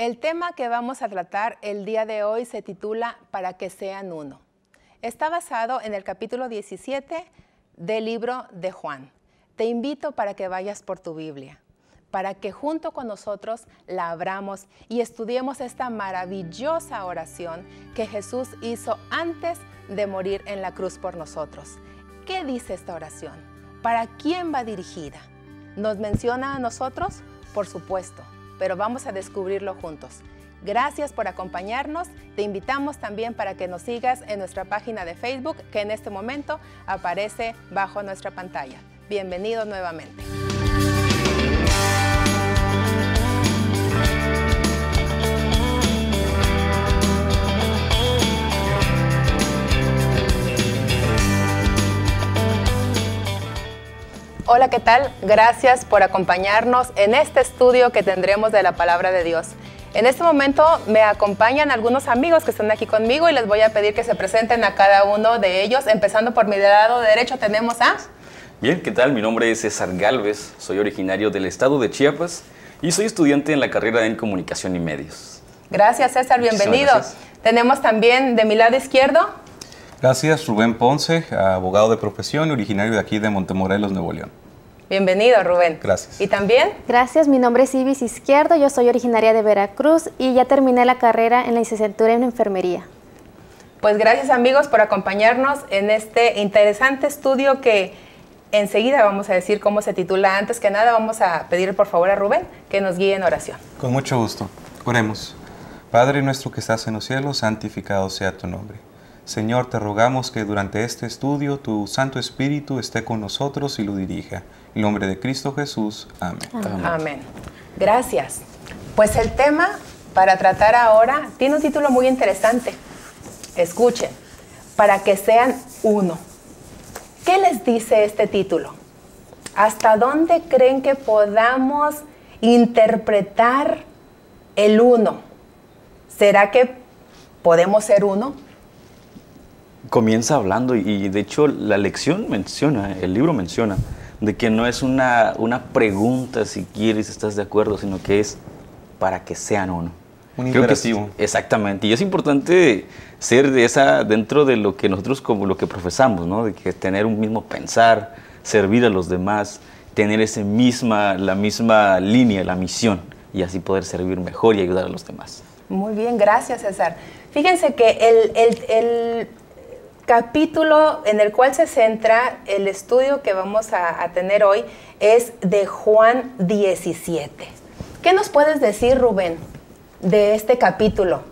El tema que vamos a tratar el día de hoy se titula Para que sean uno. Está basado en el capítulo 17 del libro de Juan. Te invito para que vayas por tu Biblia, para que junto con nosotros la abramos y estudiemos esta maravillosa oración que Jesús hizo antes de morir en la cruz por nosotros. ¿Qué dice esta oración? ¿Para quién va dirigida? ¿Nos menciona a nosotros? Por supuesto pero vamos a descubrirlo juntos. Gracias por acompañarnos. Te invitamos también para que nos sigas en nuestra página de Facebook que en este momento aparece bajo nuestra pantalla. Bienvenido nuevamente. Hola, ¿qué tal? Gracias por acompañarnos en este estudio que tendremos de la palabra de Dios. En este momento me acompañan algunos amigos que están aquí conmigo y les voy a pedir que se presenten a cada uno de ellos. Empezando por mi lado derecho tenemos a... Bien, ¿qué tal? Mi nombre es César Galvez, soy originario del estado de Chiapas y soy estudiante en la carrera en Comunicación y Medios. Gracias César, bienvenido. Tenemos también de mi lado izquierdo Gracias, Rubén Ponce, abogado de profesión y originario de aquí de Montemorelos, Nuevo León. Bienvenido, Rubén. Gracias. ¿Y también? Gracias, mi nombre es Ibis Izquierdo, yo soy originaria de Veracruz y ya terminé la carrera en la licenciatura en enfermería. Pues gracias amigos por acompañarnos en este interesante estudio que enseguida vamos a decir cómo se titula. Antes que nada vamos a pedir por favor a Rubén que nos guíe en oración. Con mucho gusto. Oremos. Padre nuestro que estás en los cielos, santificado sea tu nombre Señor, te rogamos que durante este estudio tu Santo Espíritu esté con nosotros y lo dirija. En nombre de Cristo Jesús. Amén. Amén. Gracias. Pues el tema para tratar ahora tiene un título muy interesante. Escuchen, para que sean uno. ¿Qué les dice este título? ¿Hasta dónde creen que podamos interpretar el uno? ¿Será que podemos ser uno? comienza hablando y, de hecho la lección menciona, el libro menciona, de que no es una, una pregunta si quieres, estás de acuerdo, sino que es para que sean uno. Un imperativo. exactamente. Y es importante ser de esa, dentro de lo que nosotros como lo que profesamos, ¿no? De que tener un mismo pensar, servir a los demás, tener ese misma, la misma línea, la misión, y así poder servir mejor y ayudar a los demás. Muy bien, gracias César. Fíjense que el, el capítulo en el cual se centra el estudio que vamos a, tener hoy es de Juan 17. ¿Qué nos puedes decir, Rubén, de este capítulo?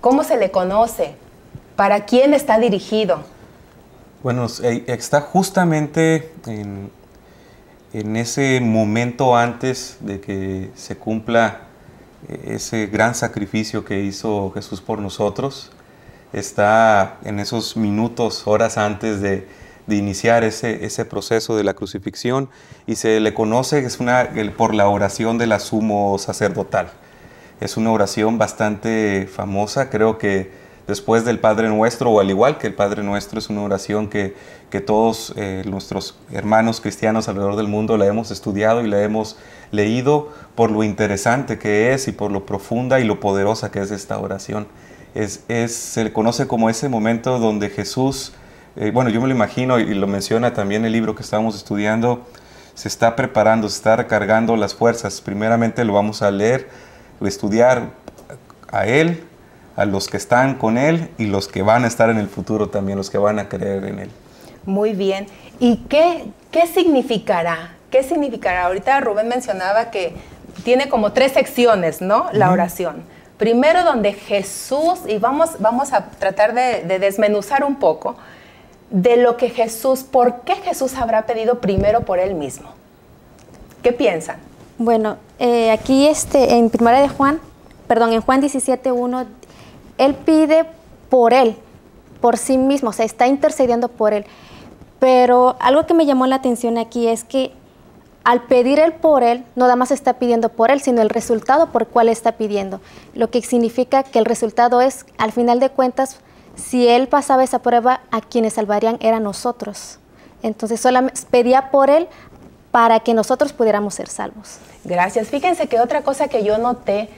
¿Cómo se le conoce? ¿Para quién está dirigido? Bueno, eh, está justamente en, en, ese momento antes de que se cumpla eh, ese gran sacrificio que hizo Jesús por nosotros está en esos minutos, horas antes de, iniciar ese, proceso de la crucifixión y se le conoce es una, por la oración del asumo sacerdotal. Es una oración bastante famosa, creo que después del Padre Nuestro, o al igual que el Padre Nuestro, es una oración que, que todos eh, nuestros hermanos cristianos alrededor del mundo la hemos estudiado y la hemos leído por lo interesante que es y por lo profunda y lo poderosa que es esta oración es, se le conoce como ese momento donde Jesús, eh, bueno, yo me lo imagino y lo menciona también el libro que estábamos estudiando, se está preparando, se está recargando las fuerzas. Primeramente lo vamos a leer, estudiar a Él, a los que están con Él y los que van a estar en el futuro también, los que van a creer en Él. Muy bien. ¿Y qué, qué significará? ¿Qué significará? Ahorita Rubén mencionaba que tiene como tres secciones, ¿no? La oración Primero donde Jesús, y vamos, vamos a tratar de, desmenuzar un poco, de lo que Jesús, ¿por qué Jesús habrá pedido primero por él mismo? ¿Qué piensan? Bueno, eh, aquí este, en Primera de Juan, perdón, en Juan 1, él pide por él, por sí mismo, o sea, está intercediendo por él. Pero algo que me llamó la atención aquí es que al pedir él por él, no nada más está pidiendo por él, sino el resultado por cual está pidiendo. Lo que significa que el resultado es, al final de cuentas, si él pasaba esa prueba, a quienes salvarían eran nosotros. Entonces, solamente pedía por él para que nosotros pudiéramos ser salvos. Gracias. Fíjense que otra cosa que yo noté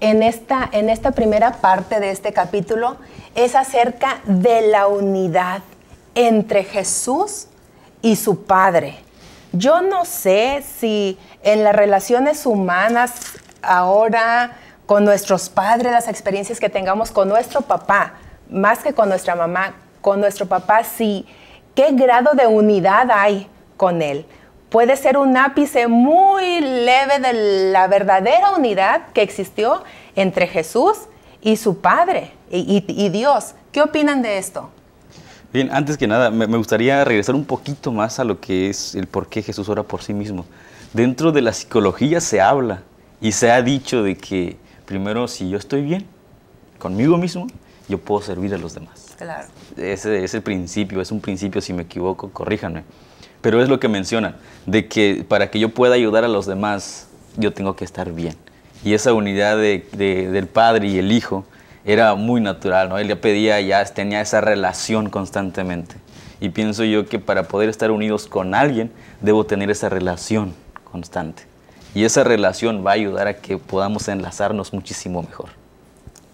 en esta, en esta primera parte de este capítulo es acerca de la unidad entre Jesús y su Padre. Yo no sé si en las relaciones humanas ahora, con nuestros padres, las experiencias que tengamos con nuestro papá, más que con nuestra mamá, con nuestro papá, sí, qué grado de unidad hay con él. Puede ser un ápice muy leve de la verdadera unidad que existió entre Jesús y su Padre y, y Dios. ¿Qué opinan de esto? Bien, antes que nada, me, gustaría regresar un poquito más a lo que es el por qué Jesús ora por sí mismo. Dentro de la psicología se habla y se ha dicho de que primero si yo estoy bien conmigo mismo, yo puedo servir a los demás. Claro. Ese es el principio, es un principio, si me equivoco, corríjanme. Pero es lo que mencionan, de que para que yo pueda ayudar a los demás, yo tengo que estar bien. Y esa unidad del Padre y el Hijo era muy natural, ¿no? Él ya pedía, ya tenía esa relación constantemente. Y pienso yo que para poder estar unidos con alguien, debo tener esa relación constante. Y esa relación va a ayudar a que podamos enlazarnos muchísimo mejor.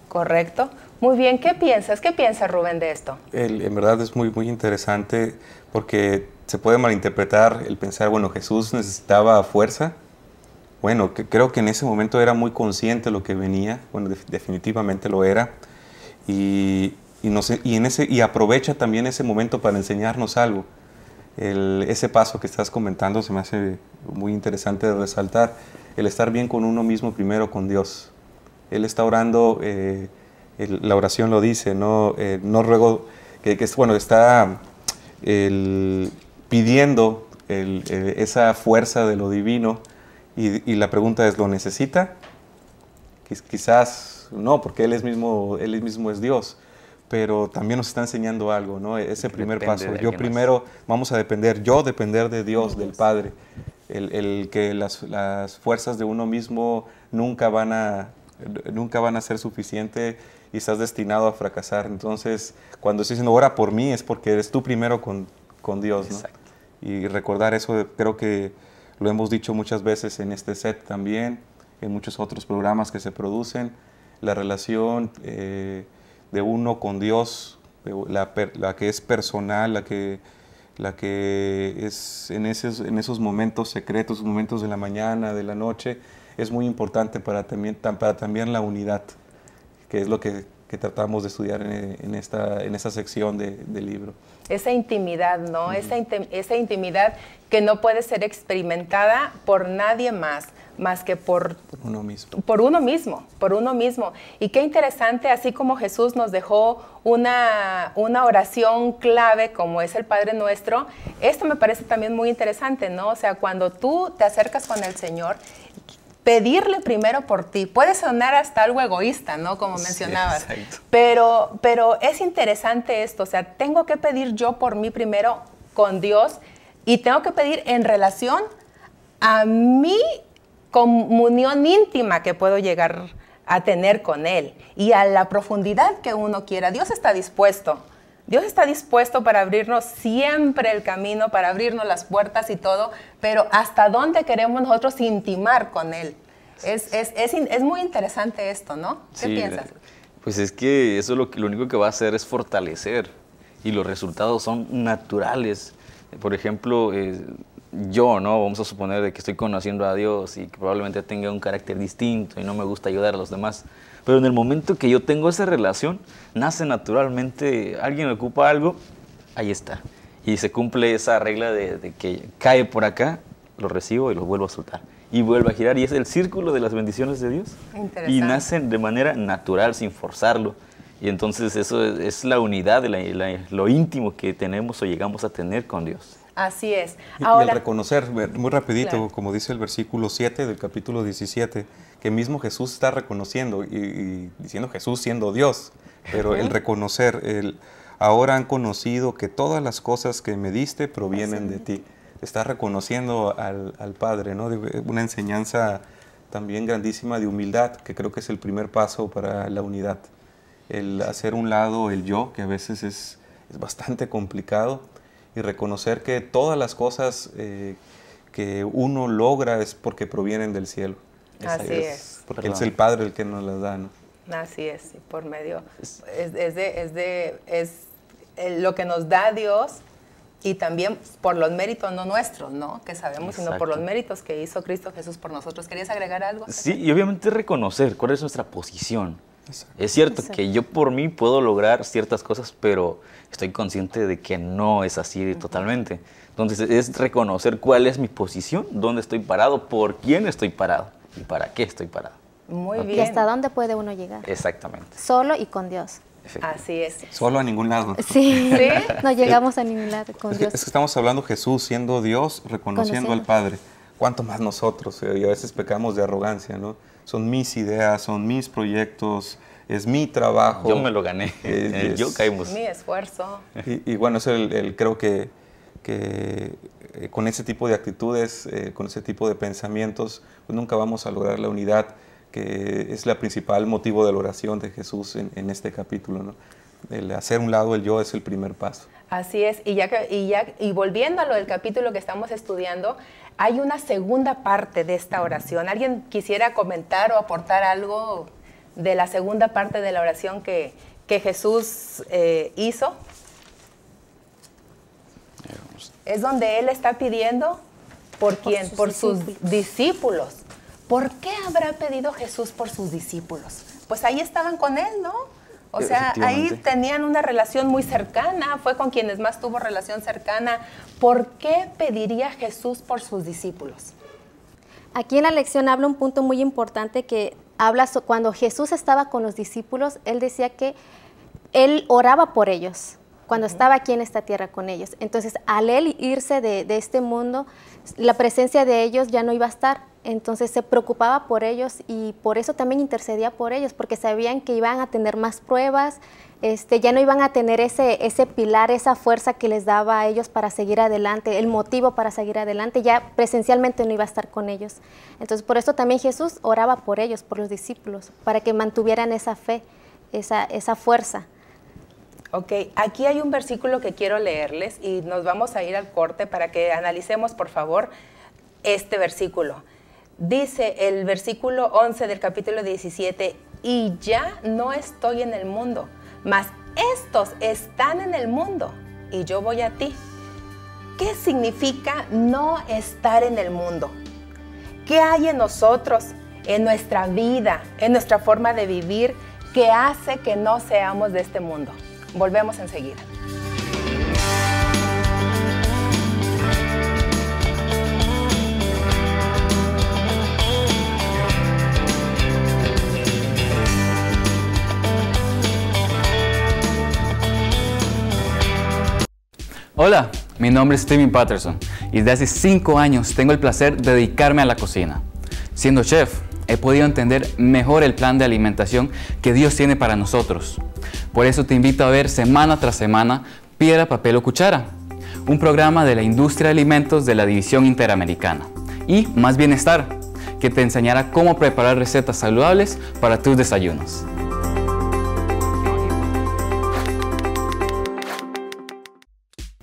Correcto. Muy bien, ¿qué piensas? ¿Qué piensa Rubén de esto? en verdad es muy, muy interesante porque se puede malinterpretar el pensar, bueno, Jesús necesitaba fuerza, bueno, creo que en ese momento era muy consciente lo que venía, bueno, definitivamente lo era, y, en ese, y aprovecha también ese momento para enseñarnos algo. ese paso que estás comentando se me hace muy interesante de resaltar, el estar bien con uno mismo primero, con Dios. Él está orando, eh, la oración lo dice, no, eh, no ruego, que, bueno, está pidiendo esa fuerza de lo divino, y, la pregunta es, ¿lo necesita? Quizás no, porque Él es mismo, él mismo es Dios, pero también nos está enseñando algo, ¿no? E-, ese primer paso. Yo primero vamos a depender, yo depender de Dios, del Padre. El, el que las, las, fuerzas de uno mismo nunca van a, nunca van a ser suficiente y estás destinado a fracasar. Entonces, cuando estoy diciendo ora por mí, es porque eres tú primero con, con Dios, ¿no? Exacto. Y recordar eso creo que lo hemos dicho muchas veces en este set también, en muchos otros programas que se producen. La relación eh, de uno con Dios, la, la, que es personal, la que, la que es en esos, en esos momentos secretos, momentos de la mañana, de la noche, es muy importante para también, para también la unidad, que es lo que que tratamos de estudiar en, esta, en sección del libro. Esa intimidad, ¿no? esa, intimidad que no puede ser experimentada por nadie más, más que por, por, uno mismo. Por uno mismo, por uno mismo. Y qué interesante, así como Jesús nos dejó una, una oración clave como es el Padre Nuestro, esto me parece también muy interesante, ¿no? O sea, cuando tú te acercas con el Señor pedirle primero por ti. Puede sonar hasta algo egoísta, ¿no? Como mencionabas. pero, pero es interesante esto, o sea, tengo que pedir yo por mí primero con Dios y tengo que pedir en relación a mi comunión íntima que puedo llegar a tener con Él y a la profundidad que uno quiera. Dios está dispuesto Dios está dispuesto para abrirnos siempre el camino, para abrirnos las puertas y todo, pero hasta dónde queremos nosotros intimar con Él. Es, muy interesante esto, ¿no? ¿Qué piensas? Pues es que eso lo, lo único que va a hacer es fortalecer y los resultados son naturales. Por ejemplo, eh, yo, ¿no? Vamos a suponer que estoy conociendo a Dios y que probablemente tenga un carácter distinto y no me gusta ayudar a los demás. Pero en el momento que yo tengo esa relación, nace naturalmente, alguien ocupa algo, ahí está. Y se cumple esa regla de, que cae por acá, lo recibo y lo vuelvo a soltar y vuelvo a girar. Y es el círculo de las bendiciones de Dios. Y nacen de manera natural, sin forzarlo. Y entonces eso es, la unidad, lo íntimo que tenemos o llegamos a tener con Dios. Así es. y el reconocer, muy rapidito, como dice el versículo 7 del capítulo 17, que mismo Jesús está reconociendo y, diciendo Jesús siendo Dios, pero el reconocer, el ahora han conocido que todas las cosas que me diste provienen de ti. Está reconociendo al, Padre, ¿no? Eh, una enseñanza también grandísima de humildad, que creo que es el primer paso para la unidad. El hacer un lado el yo, que a veces es, es bastante complicado y reconocer que todas las cosas eh, que uno logra es porque provienen del cielo. Así es. es. Porque es el Padre el que nos las da, ¿no? Así es, por medio. Es, de, es, de, es lo que nos da Dios y también por los méritos no nuestros, ¿no? Que sabemos, sino por los méritos que hizo Cristo Jesús por nosotros. ¿Querías agregar algo? Sí, y obviamente reconocer cuál es nuestra posición. Es cierto que yo por mí puedo lograr ciertas cosas, pero estoy consciente de que no es así totalmente. Entonces es reconocer cuál es mi posición, dónde estoy parado, por quién estoy parado y para qué estoy parado. Muy bien. ¿Y hasta dónde puede uno llegar? Exactamente. Solo y con Dios. Así es. Solo a ningún lado. Sí, no llegamos a ningún lado con Dios. es que estamos hablando Jesús siendo Dios, reconociendo al Padre cuánto más nosotros. Eh, y a veces pecamos de arrogancia, ¿no? Son mis ideas, son mis proyectos, es mi trabajo. Yo me lo gané, es, yo caímos. Mi esfuerzo. Y, bueno, es el, creo que, que eh, con ese tipo de actitudes, eh, con ese tipo de pensamientos, pues nunca vamos a lograr la unidad que es la principal motivo de la oración de Jesús en, este capítulo, ¿no? el hacer un lado el yo es el primer paso. Así es, y ya, y ya y volviendo a lo del capítulo que estamos estudiando, hay una segunda parte de esta oración. ¿Alguien quisiera comentar o aportar algo de la segunda parte de la oración que, que Jesús eh, hizo? Es donde Él está pidiendo por quién, por sus, sus discípulos. ¿Por qué habrá pedido Jesús por sus discípulos? Pues ahí estaban con Él, ¿no? E, o sea, ahí tenían una relación muy cercana, fue con quienes más tuvo relación cercana. ¿Por qué pediría Jesús por sus discípulos? Aquí en la lección habla un punto muy importante que habla cuando Jesús estaba con los discípulos, él decía que él oraba por ellos cuando estaba aquí en esta tierra con ellos. Entonces, al él irse de este mundo, la presencia de ellos ya no iba a estar entonces se preocupaba por ellos y por eso también intercedía por ellos, porque sabían que iban a tener más pruebas, este, ya no iban a tener ese, pilar, esa fuerza que les daba a ellos para seguir adelante, el motivo para seguir adelante, ya presencialmente no iba a estar con ellos. Entonces por eso también Jesús oraba por ellos, por los discípulos, para que mantuvieran esa fe, esa, esa fuerza. Ok, aquí hay un versículo que quiero leerles y nos vamos a ir al corte para que analicemos, por favor, este versículo. Dice el versículo 11 del capítulo 17, y ya no estoy en el mundo, mas estos están en el mundo y yo voy a ti. ¿Qué significa no estar en el mundo? ¿Qué hay en nosotros, en nuestra vida, en nuestra forma de vivir que hace que no seamos de este mundo? Volvemos enseguida. Hola, mi nombre es Steven Patterson y desde hace 5 años tengo el placer de dedicarme a la cocina. Siendo chef, he podido entender mejor el plan de alimentación que Dios tiene para nosotros. Por eso te invito a ver semana tras semana Piedra, Papel o Cuchara, un programa de la industria de alimentos de la División Interamericana y Más Bienestar, que te enseñará cómo preparar recetas saludables para tus desayunos.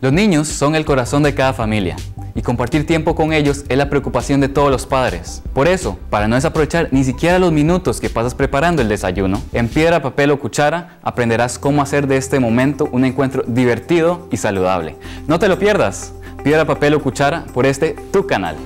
Los niños son el corazón de cada familia y compartir tiempo con ellos es la preocupación de todos los padres. Por eso, para no desaprovechar ni siquiera los minutos que pasas preparando el desayuno, en piedra, papel o cuchara aprenderás cómo hacer de este momento un encuentro divertido y saludable. No te lo pierdas. Piedra, papel o cuchara por este tu canal.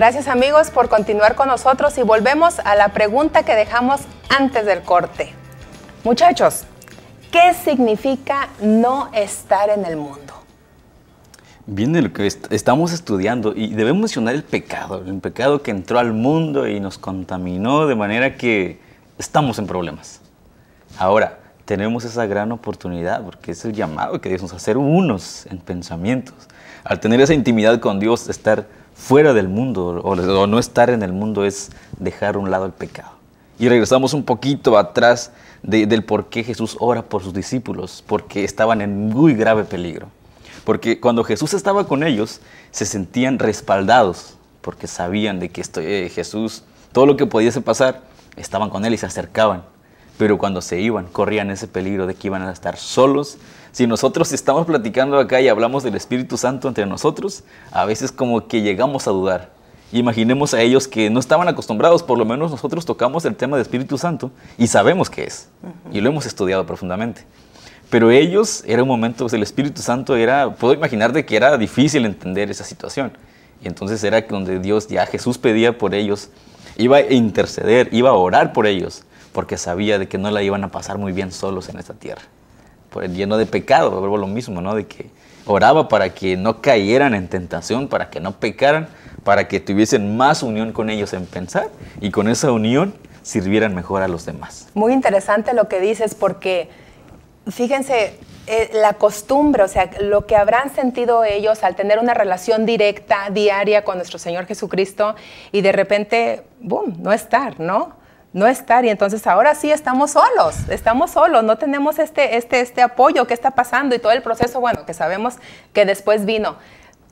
Gracias amigos por continuar con nosotros y volvemos a la pregunta que dejamos antes del corte. Muchachos, ¿qué significa no estar en el mundo? Viene lo que estamos estudiando y debemos mencionar el pecado, el pecado que entró al mundo y nos contaminó de manera que estamos en problemas. Ahora, tenemos esa gran oportunidad porque es el llamado que Dios nos hace unos en pensamientos. Al tener esa intimidad con Dios, estar fuera del mundo o, no estar en el mundo es dejar un lado el pecado. Y regresamos un poquito atrás del por qué Jesús ora por sus discípulos, porque estaban en muy grave peligro. Porque cuando Jesús estaba con ellos, se sentían respaldados, porque sabían de que eh, Jesús, todo lo que pudiese pasar, estaban con él y se acercaban pero cuando se iban, corrían ese peligro de que iban a estar solos. Si nosotros estamos platicando acá y hablamos del Espíritu Santo entre nosotros, a veces como que llegamos a dudar. Imaginemos a ellos que no estaban acostumbrados, por lo menos nosotros tocamos el tema del Espíritu Santo y sabemos qué es. Y lo hemos estudiado profundamente. Pero ellos, era un momento, pues, el Espíritu Santo era, puedo imaginar de que era difícil entender esa situación. Y entonces era donde Dios, ya Jesús pedía por ellos, iba a interceder, iba a orar por ellos porque sabía de que no la iban a pasar muy bien solos en esta tierra, por, lleno de pecado, vuelvo lo mismo, ¿no? De que oraba para que no cayeran en tentación, para que no pecaran, para que tuviesen más unión con ellos en pensar y con esa unión sirvieran mejor a los demás. Muy interesante lo que dices porque fíjense eh, la costumbre, o sea, lo que habrán sentido ellos al tener una relación directa, diaria con nuestro Señor Jesucristo y de repente, ¡boom!, no estar, ¿no? no estar. Y entonces ahora sí estamos solos, estamos solos, no tenemos este, este, este apoyo que está pasando y todo el proceso, bueno, que sabemos que después vino.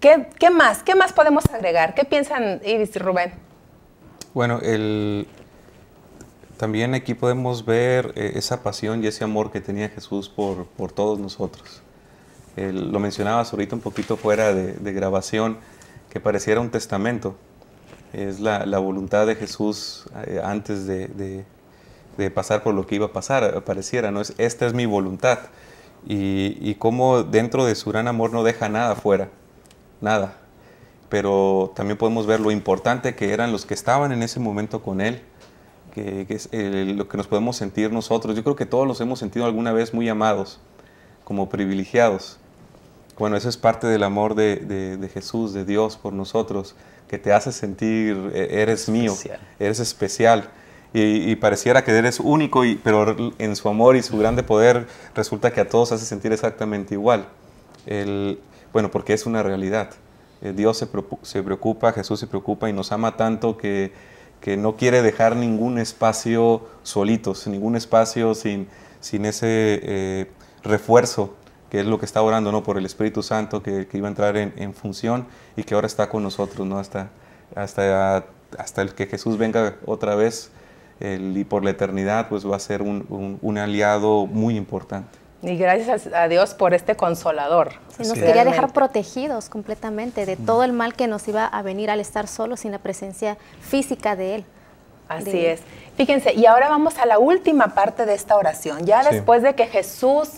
¿Qué, más? ¿Qué más podemos agregar? ¿Qué piensan Iris y Rubén? Bueno, el, también aquí podemos ver eh, esa pasión y ese amor que tenía Jesús por, todos nosotros. lo mencionabas ahorita un poquito fuera de grabación, que pareciera un testamento, es la, voluntad de Jesús eh, antes de, pasar por lo que iba a pasar, pareciera, ¿no? Es, esta es mi voluntad. Y, y cómo dentro de su gran amor no deja nada fuera, nada. Pero también podemos ver lo importante que eran los que estaban en ese momento con él, que, es lo que nos podemos sentir nosotros. Yo creo que todos los hemos sentido alguna vez muy amados, como privilegiados bueno, eso es parte del amor de, Jesús, de Dios por nosotros, que te hace sentir, eh, eres mío, eres especial. Y, pareciera que eres único, y, pero en su amor y su grande poder resulta que a todos hace sentir exactamente igual. El, bueno, porque es una realidad. Eh, Dios se, preocupa, Jesús se preocupa y nos ama tanto que, no quiere dejar ningún espacio solitos, ningún espacio sin, sin ese eh, refuerzo que es lo que está orando, ¿no? Por el Espíritu Santo que, que iba a entrar en, en, función y que ahora está con nosotros, ¿no? Hasta, hasta, hasta el que Jesús venga otra vez el, y por la eternidad, pues va a ser un, un, aliado muy importante. Y gracias a Dios por este consolador. nos quería dejar protegidos completamente de todo el mal que nos iba a venir al estar solos sin la presencia física de Él. Así es. Fíjense, y ahora vamos a la última parte de esta oración. Ya después de que Jesús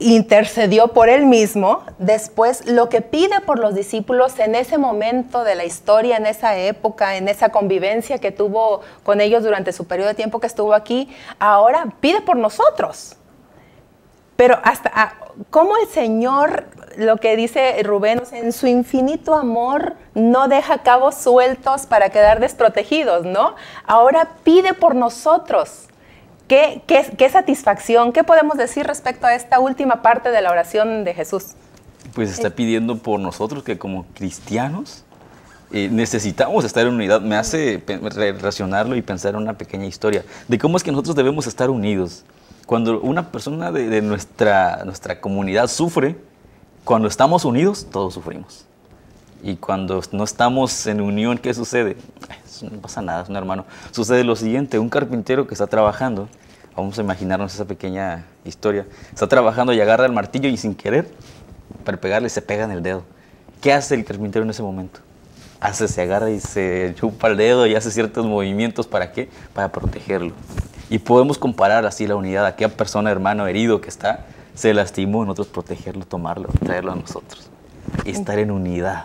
intercedió por él mismo, después lo que pide por los discípulos en ese momento de la historia, en esa época, en esa convivencia que tuvo con ellos durante su periodo de tiempo que estuvo aquí, ahora pide por nosotros. Pero hasta, ah, ¿cómo el Señor, lo que dice Rubén, en su infinito amor no deja cabos sueltos para quedar desprotegidos, ¿no? Ahora pide por nosotros ¿Qué, satisfacción? ¿Qué podemos decir respecto a esta última parte de la oración de Jesús? Pues está pidiendo por nosotros que como cristianos eh, necesitamos estar en unidad. Me hace relacionarlo y pensar en una pequeña historia de cómo es que nosotros debemos estar unidos. Cuando una persona de, nuestra, nuestra comunidad sufre, cuando estamos unidos, todos sufrimos. Y cuando no estamos en unión, ¿qué sucede? No pasa nada, es un hermano. Sucede lo siguiente, un carpintero que está trabajando Vamos a imaginarnos esa pequeña historia. Está trabajando y agarra el martillo y sin querer, para pegarle, se pega en el dedo. ¿Qué hace el carpintero en ese momento? Hace, se agarra y se chupa el dedo y hace ciertos movimientos. ¿Para qué? Para protegerlo. Y podemos comparar así la unidad. Aquella persona, hermano herido que está, se lastimó, nosotros protegerlo, tomarlo, traerlo a nosotros. Y estar en unidad.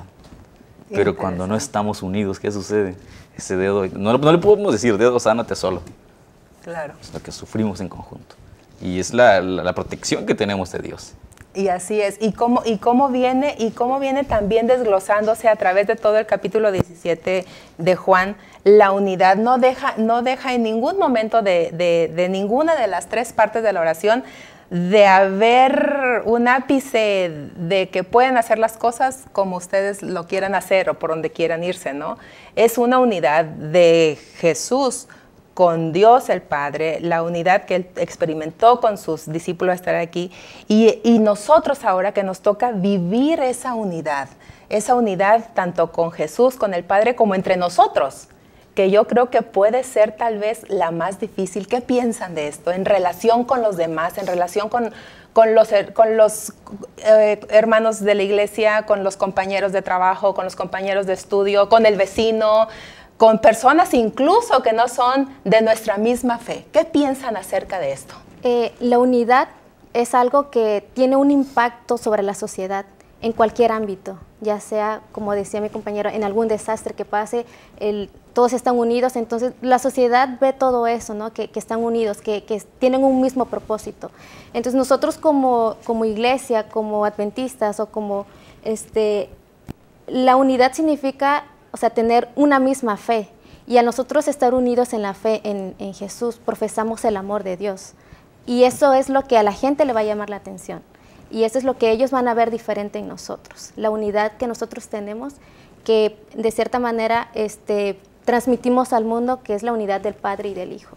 Pero cuando no estamos unidos, ¿qué sucede? Ese dedo, no, no le podemos decir, dedo, sánate solo. Claro. Es lo que sufrimos en conjunto. Y es la, protección que tenemos de Dios. Y así es. Y cómo, y cómo viene, y cómo viene también desglosándose a través de todo el capítulo 17 de Juan, la unidad no deja, no deja en ningún momento de, de ninguna de las tres partes de la oración de haber un ápice de que pueden hacer las cosas como ustedes lo quieran hacer o por donde quieran irse, ¿no? Es una unidad de Jesús con Dios el Padre, la unidad que él experimentó con sus discípulos estar aquí, y, nosotros ahora que nos toca vivir esa unidad, esa unidad tanto con Jesús, con el Padre, como entre nosotros, que yo creo que puede ser tal vez la más difícil. ¿Qué piensan de esto en relación con los demás, en relación con, con los, con los eh, hermanos de la iglesia, con los compañeros de trabajo, con los compañeros de estudio, con el vecino? con personas incluso que no son de nuestra misma fe. ¿Qué piensan acerca de esto? Eh, la unidad es algo que tiene un impacto sobre la sociedad en cualquier ámbito, ya sea, como decía mi compañero, en algún desastre que pase, el, todos están unidos, entonces la sociedad ve todo eso, ¿no? que, están unidos, que, tienen un mismo propósito. Entonces nosotros como, como iglesia, como adventistas o como este, la unidad significa o sea, tener una misma fe. Y a nosotros estar unidos en la fe en, Jesús, profesamos el amor de Dios. Y eso es lo que a la gente le va a llamar la atención. Y eso es lo que ellos van a ver diferente en nosotros, la unidad que nosotros tenemos, que de cierta manera este, transmitimos al mundo, que es la unidad del Padre y del Hijo.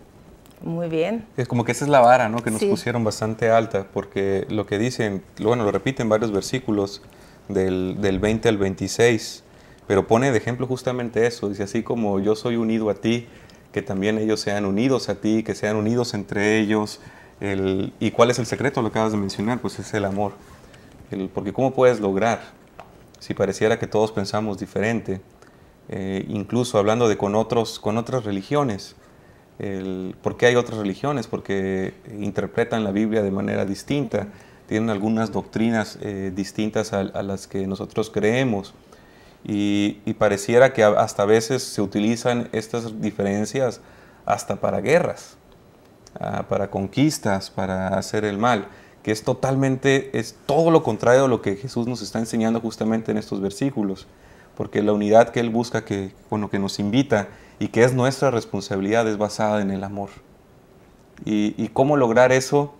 Muy bien. Es como que esa es la vara, ¿no? Que nos pusieron bastante alta, porque lo que dicen, bueno, lo repiten varios versículos del, del 20 al 26, pero pone de ejemplo justamente eso, dice así como yo soy unido a ti, que también ellos sean unidos a ti, que sean unidos entre ellos. ¿Y cuál es el secreto? Lo acabas de mencionar, pues es el amor. porque ¿cómo puedes lograr si pareciera que todos pensamos diferente? Eh, incluso hablando de con, otros, con otras religiones. ¿Por qué hay otras religiones? Porque interpretan la Biblia de manera distinta, tienen algunas doctrinas eh, distintas a, las que nosotros creemos. Y, pareciera que hasta a veces se utilizan estas diferencias hasta para guerras, ah, para conquistas, para hacer el mal, que es totalmente, es todo lo contrario a lo que Jesús nos está enseñando justamente en estos versículos, porque la unidad que Él busca, que, con lo que nos invita y que es nuestra responsabilidad es basada en el amor. ¿Y, cómo lograr eso?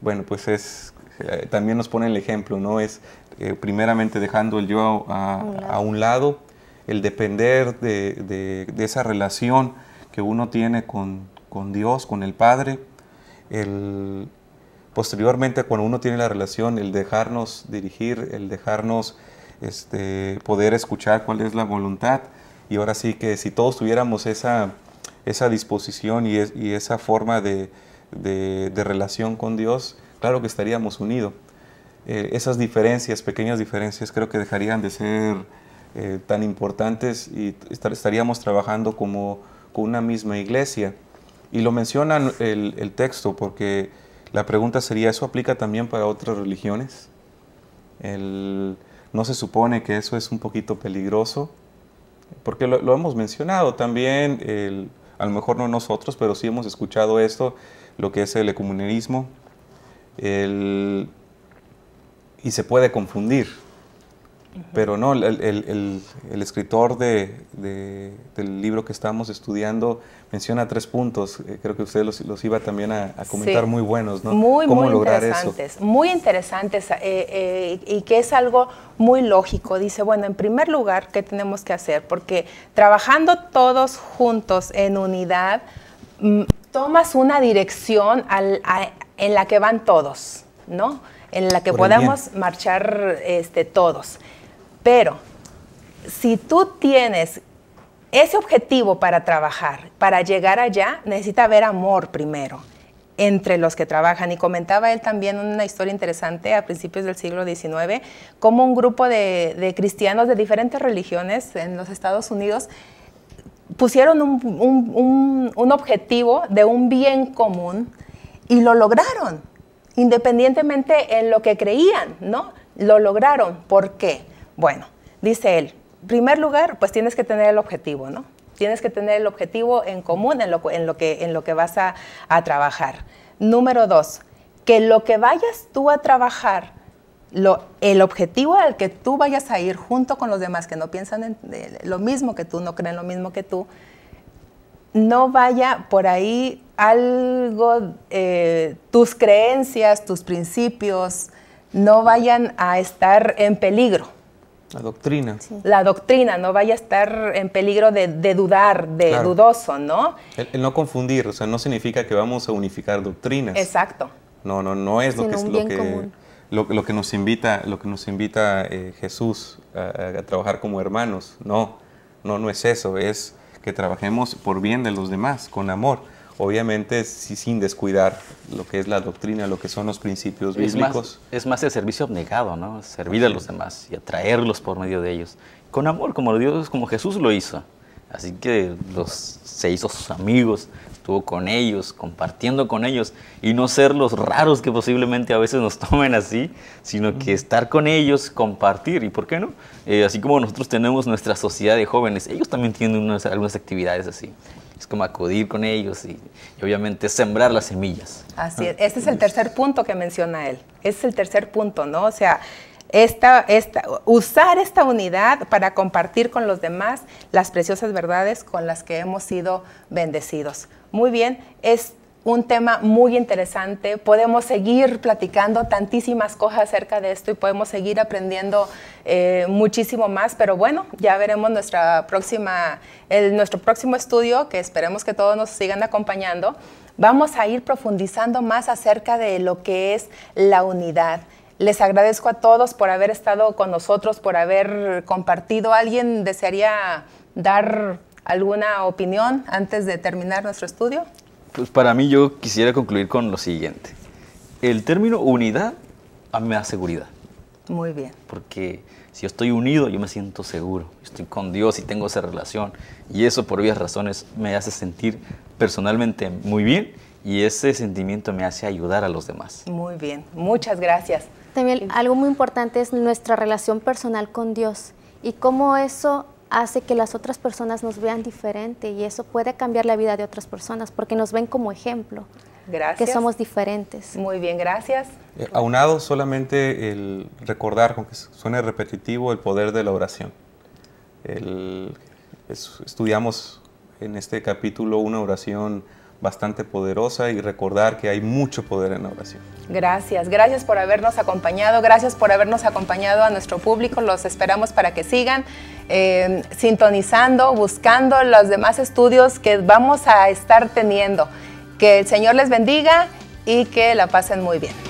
Bueno, pues es, eh, también nos pone el ejemplo, ¿no? Es eh, primeramente dejando el yo a, un lado, el depender de, esa relación que uno tiene con, Dios, con el Padre, posteriormente cuando uno tiene la relación, el dejarnos dirigir, el dejarnos este, poder escuchar cuál es la voluntad. Y ahora sí que si todos tuviéramos esa, esa disposición y, esa forma de relación con Dios, claro que estaríamos unidos. Eh, esas diferencias, pequeñas diferencias, creo que dejarían de ser eh, tan importantes y estaríamos trabajando como con una misma iglesia. Y lo menciona el, el, texto porque la pregunta sería, ¿eso aplica también para otras religiones? ¿No se supone que eso es un poquito peligroso? Porque lo, hemos mencionado también, el, a lo mejor no nosotros, pero sí hemos escuchado esto, lo que es el ecumenismo, el y se puede confundir. Pero no, el, escritor de, del libro que estamos estudiando menciona tres puntos, eh, creo que usted los, los iba también a, comentar muy buenos, ¿no? Muy, ¿Cómo muy interesantes, muy interesantes eh, eh, y que es algo muy lógico. Dice, bueno, en primer lugar, ¿qué tenemos que hacer? Porque trabajando todos juntos en unidad, mm, tomas una dirección en la que van todos, ¿no? en la que podamos marchar este, todos. Pero si tú tienes ese objetivo para trabajar, para llegar allá, necesita haber amor primero entre los que trabajan. Y comentaba él también una historia interesante a principios del siglo XIX, cómo un grupo de, cristianos de diferentes religiones en los Estados Unidos pusieron un objetivo de un bien común y lo lograron independientemente en lo que creían, ¿no? Lo lograron. ¿Por qué? Bueno, dice él, en primer lugar, pues tienes que tener el objetivo, ¿no? Tienes que tener el objetivo en común en lo, que, vas a, trabajar. Número dos, que lo que vayas tú a trabajar el objetivo al que tú vayas a ir junto con los demás que no piensan eh, lo mismo que tú, no creen lo mismo que tú, no vaya por ahí algo, eh, tus creencias, tus principios, no vayan a estar en peligro. La doctrina. La doctrina, no vaya a estar en peligro de, dudar, de dudoso, ¿no? El, no confundir, o sea, no significa que vamos a unificar doctrinas. Exacto. No, no, no es lo que, lo, que nos invita, lo que nos invita eh, Jesús a, a, trabajar como hermanos. No, no, no es eso. Es que trabajemos por bien de los demás, con amor. Obviamente sin descuidar lo que es la doctrina, lo que son los principios es es más el servicio abnegado, ¿no? Servir a los demás y atraerlos por medio de ellos. Con amor, como Dios, como Jesús lo hizo. Así que los, se hizo sus amigos, estuvo con ellos, compartiendo con ellos y no ser los raros que posiblemente a veces nos tomen así, sino que estar con ellos, compartir y por qué no. Eh, así como nosotros tenemos nuestra sociedad de jóvenes, ellos también tienen algunas actividades así. Es como acudir con ellos y, obviamente sembrar las semillas. Así ah. es. Este es el tercer punto que menciona él. es el tercer punto, ¿no? O sea, esta, usar esta unidad para compartir con los demás las preciosas verdades con las que hemos sido bendecidos. Muy bien, es un tema muy interesante. Podemos seguir platicando tantísimas cosas acerca de esto y podemos seguir aprendiendo eh, muchísimo más, pero bueno, ya veremos nuestra próxima, nuestro próximo estudio, que esperemos que todos nos sigan acompañando. Vamos a ir profundizando más acerca de lo que es la unidad. Les agradezco a todos por haber estado con nosotros, por haber compartido. ¿Alguien desearía dar alguna opinión antes de terminar nuestro estudio? Pues para mí yo quisiera concluir con lo siguiente. El término unidad a me da seguridad. Muy bien. Porque si estoy unido, yo me siento seguro. Estoy con Dios y tengo esa relación. Y eso, por varias razones, me hace sentir personalmente muy bien. Y ese sentimiento me hace ayudar a los demás. Muy bien. Muchas gracias. También algo muy importante es nuestra relación personal con Dios y cómo eso hace que las otras personas nos vean diferente y eso puede cambiar la vida de otras personas porque nos ven como ejemplo. Gracias. Que somos diferentes. Muy bien, gracias. Eh, aunado solamente el recordar, aunque suene repetitivo, el poder de la oración. estudiamos en este capítulo una oración bastante poderosa y recordar que hay mucho poder en la oración. Gracias, gracias por habernos acompañado, gracias por habernos acompañado a nuestro público, los esperamos para que sigan eh, sintonizando, buscando los demás estudios que vamos a estar teniendo. Que el Señor les bendiga y que la pasen muy bien.